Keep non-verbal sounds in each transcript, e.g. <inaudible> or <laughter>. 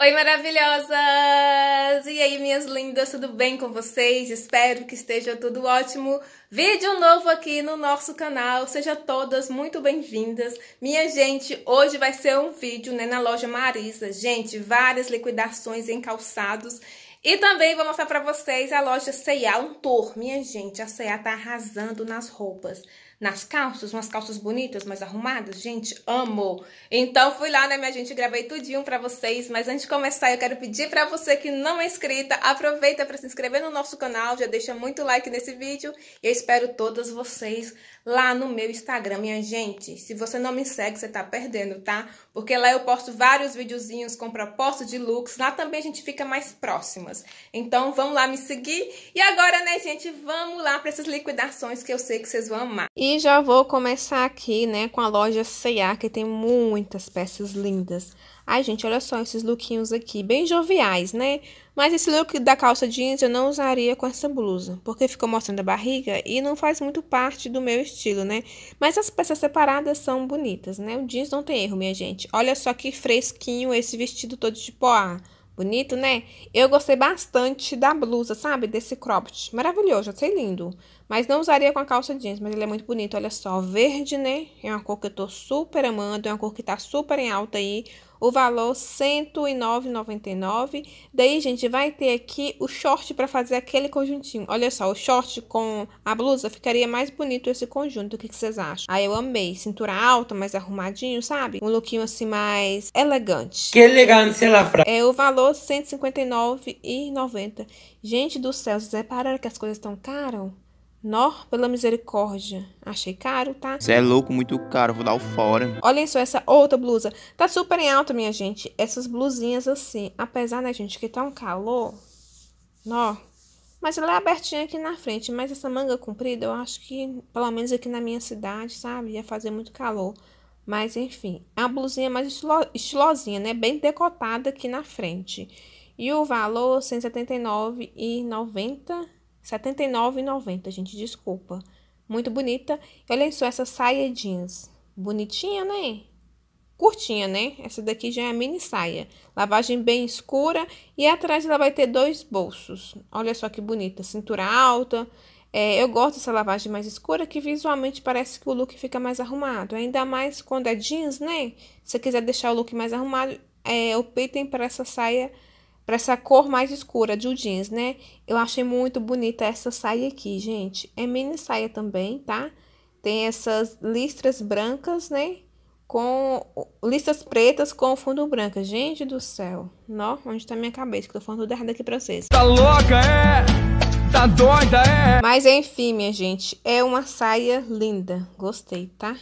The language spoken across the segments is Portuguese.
Oi, maravilhosas! E aí, minhas lindas, tudo bem com vocês? Espero que esteja tudo ótimo. Vídeo novo aqui no nosso canal, sejam todas muito bem-vindas. Minha gente, hoje vai ser um vídeo né, na loja Marisa. Gente, várias liquidações em calçados. E também vou mostrar para vocês a loja C&A, um tour. Minha gente, a C&A tá arrasando nas roupas nas calças, umas calças bonitas, mais arrumadas. Gente, amo! Então fui lá, né, minha gente? Gravei tudinho pra vocês, mas antes de começar, eu quero pedir pra você que não é inscrita, aproveita para se inscrever no nosso canal, já deixa muito like nesse vídeo e eu espero todas vocês lá no meu Instagram, minha gente. Se você não me segue, você tá perdendo, tá? Porque lá eu posto vários videozinhos com proposta de looks, lá também a gente fica mais próximas. Então vamos lá me seguir e agora, né, gente, vamos lá para essas liquidações que eu sei que vocês vão amar. E e já vou começar aqui, né, com a loja C&A, que tem muitas peças lindas. Ai, gente, olha só esses lookinhos aqui, bem joviais, né? Mas esse look da calça jeans eu não usaria com essa blusa, porque ficou mostrando a barriga e não faz muito parte do meu estilo, né? Mas as peças separadas são bonitas, né? O jeans não tem erro, minha gente. Olha só que fresquinho esse vestido todo de poá. Bonito, né? Eu gostei bastante da blusa, sabe? Desse cropped. Maravilhoso, achei lindo. Mas não usaria com a calça jeans, mas ele é muito bonito, olha só, verde, né? É uma cor que eu tô super amando, é uma cor que tá super em alta aí. O valor R$ 109,99. Daí, gente, vai ter aqui o short para fazer aquele conjuntinho. Olha só, o short com a blusa ficaria mais bonito esse conjunto. O que, vocês acham? Aí ah, eu amei. Cintura alta, mais arrumadinho, sabe? Um lookinho assim mais elegante. Que elegante ela fra... É o valor R$ 159,90. Gente do céu, vocês repararam que as coisas estão caras? Nó, pela misericórdia. Achei caro, tá? Você é louco, muito caro. Vou dar o fora. Olha só essa outra blusa. Tá super em alta, minha gente. Essas blusinhas assim. Apesar, né, gente, que tá um calor. Nó. Mas ela é abertinha aqui na frente. Mas essa manga comprida, eu acho que, pelo menos aqui na minha cidade, sabe? Ia fazer muito calor. Mas, enfim. É uma blusinha mais estilo, estilosinha, né? Bem decotada aqui na frente. E o valor, R$ 79,90, gente, desculpa. Muito bonita. olha só essa saia jeans. Bonitinha, né? Curtinha, né? Essa daqui já é a mini saia. Lavagem bem escura. E atrás ela vai ter dois bolsos. Olha só que bonita. Cintura alta. É, eu gosto dessa lavagem mais escura, que visualmente parece que o look fica mais arrumado. Ainda mais quando é jeans, né? Se você quiser deixar o look mais arrumado, é, optem para essa saia para essa cor mais escura de jeans, né? Eu achei muito bonita essa saia aqui, gente. É mini saia também, tá? Tem essas listras brancas, né? Com listas pretas com fundo branco. Gente do céu. Nó, onde tá minha cabeça? Que eu tô falando tudo errado aqui pra vocês. Tá louca, é? Tá doida, é? Mas enfim, minha gente. É uma saia linda. Gostei, tá?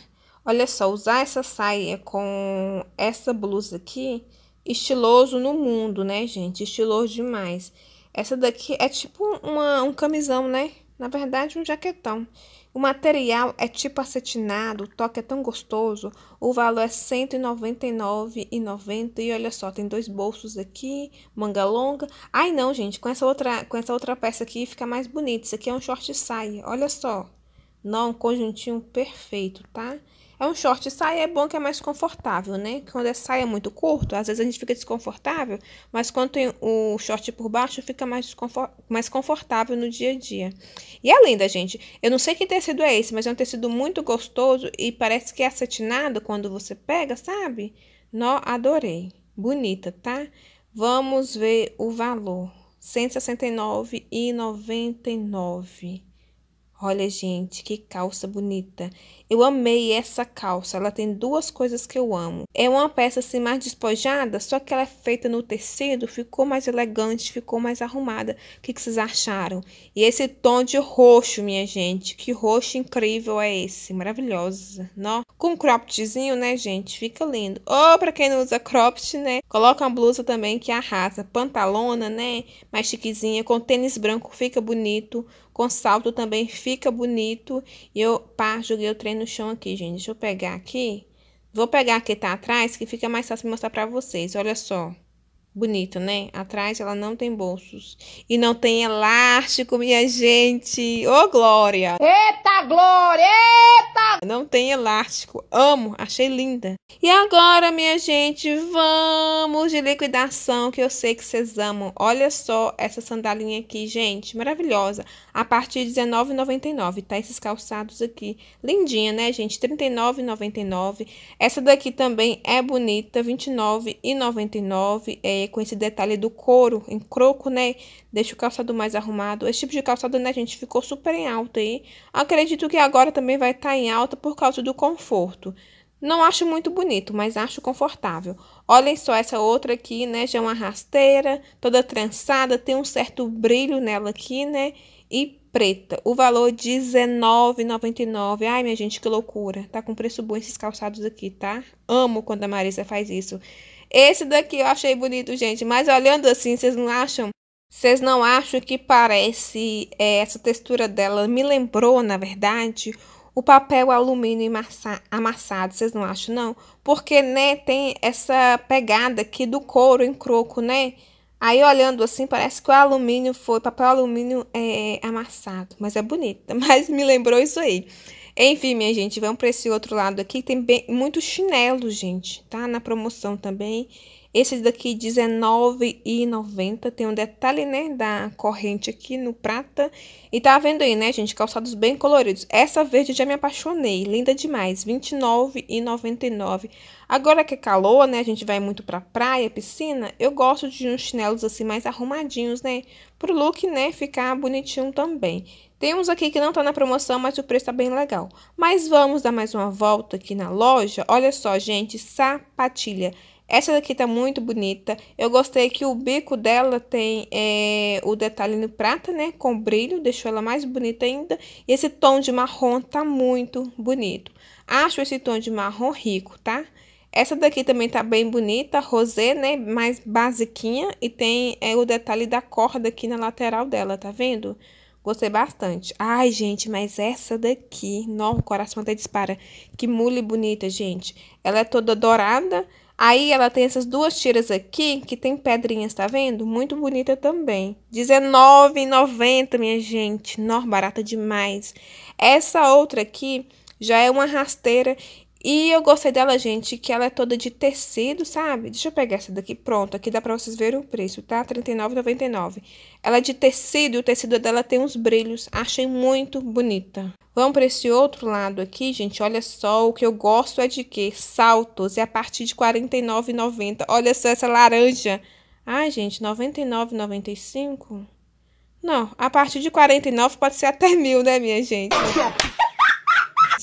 Olha só, usar essa saia com essa blusa aqui estiloso no mundo, né, gente? Estiloso demais. Essa daqui é tipo uma, um camisão, né? Na verdade, um jaquetão. O material é tipo acetinado, o toque é tão gostoso. O valor é R$ 199,90 e olha só, tem dois bolsos aqui, manga longa. Ai não, gente, com essa outra, com essa outra peça aqui fica mais bonito. Isso aqui é um short saia. Olha só. Não, um conjuntinho perfeito, tá? É um short saia, é bom que é mais confortável, né? Quando é saia muito curto, às vezes a gente fica desconfortável, mas quando tem o short por baixo, fica mais, mais confortável no dia a dia. E é linda, gente. Eu não sei que tecido é esse, mas é um tecido muito gostoso e parece que é acetinado quando você pega, sabe? Nó, adorei. Bonita, tá? Vamos ver o valor. R$ 169,99. Olha, gente, que calça bonita. Eu amei essa calça. Ela tem duas coisas que eu amo. É uma peça assim mais despojada, só que ela é feita no tecido, ficou mais elegante, ficou mais arrumada. O que, que vocês acharam? E esse tom de roxo, minha gente. Que roxo incrível é esse? Maravilhosa. não? Com croppedzinho, né, gente? Fica lindo. Ou pra quem não usa cropped, né? Coloca uma blusa também que arrasa. Pantalona, né? Mais chiquezinha. Com tênis branco fica bonito com salto também fica bonito. E eu, pá, joguei o trem no chão aqui, gente. Deixa eu pegar aqui. Vou pegar aqui, tá atrás, que fica mais fácil mostrar pra vocês. Olha só. Bonito, né? Atrás ela não tem bolsos. E não tem elástico, minha gente. Ô, oh, Glória! Eita, Glória! Eita! Não tem elástico. Amo, achei linda. E agora, minha gente, vamos de liquidação, que eu sei que vocês amam. Olha só essa sandalinha aqui, gente. Maravilhosa. A partir de R$19,99, tá? Esses calçados aqui. Lindinha, né, gente? R$39,99. Essa daqui também é bonita, R$29,99. É com esse detalhe do couro em croco, né? Deixa o calçado mais arrumado. Esse tipo de calçado, né, gente, ficou super em alta aí. Acredito que agora também vai estar tá em alta por causa do conforto. Não acho muito bonito, mas acho confortável. Olhem só essa outra aqui, né? Já é uma rasteira, toda trançada, tem um certo brilho nela aqui, né? E preta. O valor R$19,99. Ai, minha gente, que loucura. Tá com preço bom esses calçados aqui, tá? Amo quando a Marisa faz isso. Esse daqui eu achei bonito, gente. Mas olhando assim, vocês não acham? Vocês não acham que parece... É, essa textura dela me lembrou, na verdade, o papel alumínio amassado, vocês não acham, não? Porque, né, tem essa pegada aqui do couro em croco, né? Aí, olhando assim, parece que o alumínio foi, papel alumínio é, amassado, mas é bonita, <laughs> mas me lembrou isso aí. Enfim, minha gente, vamos para esse outro lado aqui. Tem bem, muitos chinelos, gente, tá? Na promoção também. Esse daqui, R$19,90. Tem um detalhe, né, da corrente aqui no prata. E tá vendo aí, né, gente, calçados bem coloridos. Essa verde já me apaixonei, linda demais, R$29,99. Agora que é calor, né, a gente vai muito pra praia, piscina, eu gosto de uns chinelos assim mais arrumadinhos, né? Pro look, né, ficar bonitinho também temos aqui que não tá na promoção, mas o preço tá bem legal. Mas vamos dar mais uma volta aqui na loja. Olha só, gente, sapatilha. Essa daqui tá muito bonita. Eu gostei que o bico dela tem é, o detalhe no prata, né? Com brilho, deixou ela mais bonita ainda. E esse tom de marrom tá muito bonito. Acho esse tom de marrom rico, tá? Essa daqui também tá bem bonita, rosé, né? Mais basiquinha. E tem é, o detalhe da corda aqui na lateral dela, tá vendo? Tá vendo? Gostei bastante. Ai, gente, mas essa daqui, não, o coração até dispara. Que mule bonita, gente. Ela é toda dourada. Aí ela tem essas duas tiras aqui que tem pedrinhas, tá vendo? Muito bonita também. R$19,90, minha gente. Nó, barata demais. Essa outra aqui já é uma rasteira e eu gostei dela, gente, que ela é toda de tecido, sabe? Deixa eu pegar essa daqui. Pronto, aqui dá pra vocês verem o preço, tá? R$39,99. Ela é de tecido e o tecido dela tem uns brilhos. Achei muito bonita. Vamos para esse outro lado aqui, gente. Olha só, o que eu gosto é de quê? Saltos. É a partir de R$49,90. Olha só essa laranja. Ai, gente, R$99,95? Não, a partir de 49 pode ser até mil, né, minha gente?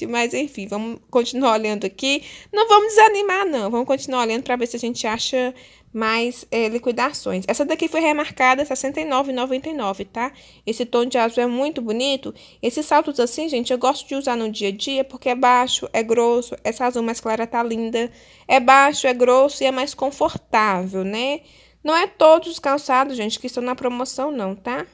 Mas enfim, vamos continuar olhando aqui. Não vamos desanimar, não. Vamos continuar olhando para ver se a gente acha mais é, liquidações. Essa daqui foi remarcada R$ 69,99, tá? Esse tom de azul é muito bonito. Esses saltos assim, gente, eu gosto de usar no dia a dia porque é baixo, é grosso. Essa azul mais clara tá linda. É baixo, é grosso e é mais confortável, né? Não é todos os calçados, gente, que estão na promoção, não, tá?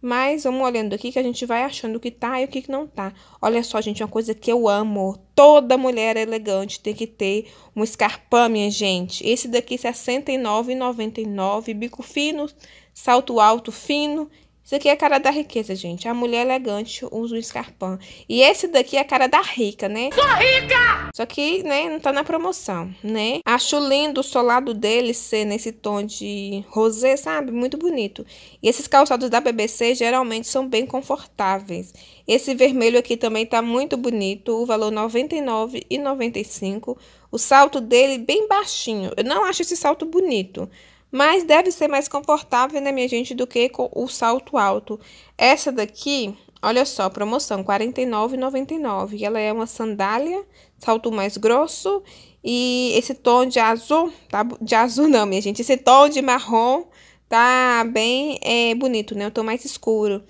Mas vamos olhando aqui que a gente vai achando o que tá e o que não tá. Olha só, gente, uma coisa que eu amo. Toda mulher é elegante tem que ter um escarpão, minha gente. Esse daqui R$ 69,99, bico fino, salto alto fino isso aqui é a cara da riqueza, gente. A mulher elegante usa um escarpão. E esse daqui é a cara da rica, né? Sou rica! Só que, né, não tá na promoção, né? Acho lindo o solado dele ser nesse tom de rosé, sabe? Muito bonito. E esses calçados da BBC geralmente são bem confortáveis. Esse vermelho aqui também tá muito bonito. O valor R$ 99,95. O salto dele bem baixinho. Eu não acho esse salto bonito mas deve ser mais confortável, né, minha gente, do que o salto alto. Essa daqui, olha só, promoção, R$ 49,99. Ela é uma sandália, salto mais grosso e esse tom de azul, tá? De azul não, minha gente, esse tom de marrom tá bem é, bonito, né? O tom mais escuro.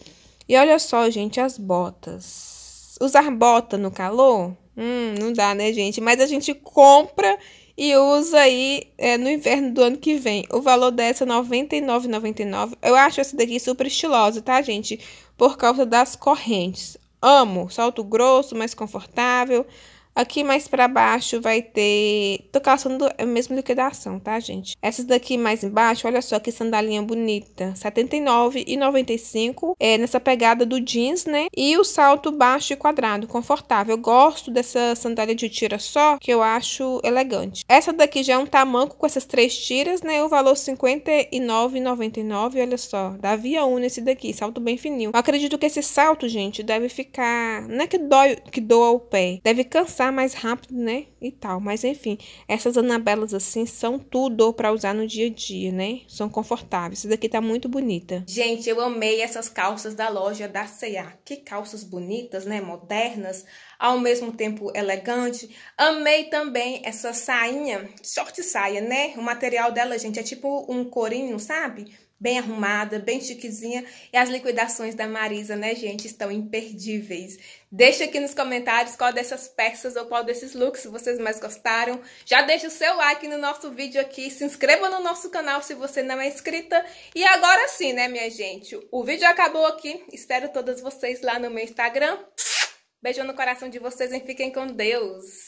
E olha só, gente, as botas. Usar bota no calor? Hum, não dá, né, gente? Mas a gente compra e usa aí é, no inverno do ano que vem. O valor dessa é R$ 99,99. Eu acho essa daqui super estilosa, tá, gente? Por causa das correntes. Amo, salto grosso, mais confortável. Aqui mais pra baixo vai ter... Tô calçando a é mesma liquidação, tá, gente? Essas daqui mais embaixo, olha só que sandalinha bonita. R$ 79,95. É nessa pegada do jeans, né? E o salto baixo e quadrado, confortável. Eu gosto dessa sandália de tira só, que eu acho elegante. Essa daqui já é um tamanco com essas três tiras, né? O valor R$ 59,99. Olha só, da Via Uno esse daqui. Salto bem fininho. Eu acredito que esse salto, gente, deve ficar... Não é que, dói, que doa o pé. Deve cansar mais rápido, né? E tal. Mas enfim, essas anabelas assim são tudo para usar no dia a dia, né? São confortáveis. Essa daqui tá muito bonita. Gente, eu amei essas calças da loja da C&A. Que calças bonitas, né? Modernas, ao mesmo tempo elegante. Amei também essa sainha, short saia, né? O material dela, gente, é tipo um corinho, sabe? bem arrumada, bem chiquezinha. E as liquidações da Marisa, né, gente, estão imperdíveis. Deixa aqui nos comentários qual dessas peças ou qual desses looks vocês mais gostaram. Já deixa o seu like no nosso vídeo aqui, se inscreva no nosso canal se você não é inscrita. E agora sim, né, minha gente, o vídeo acabou aqui. Espero todas vocês lá no meu Instagram. Beijo no coração de vocês e fiquem com Deus!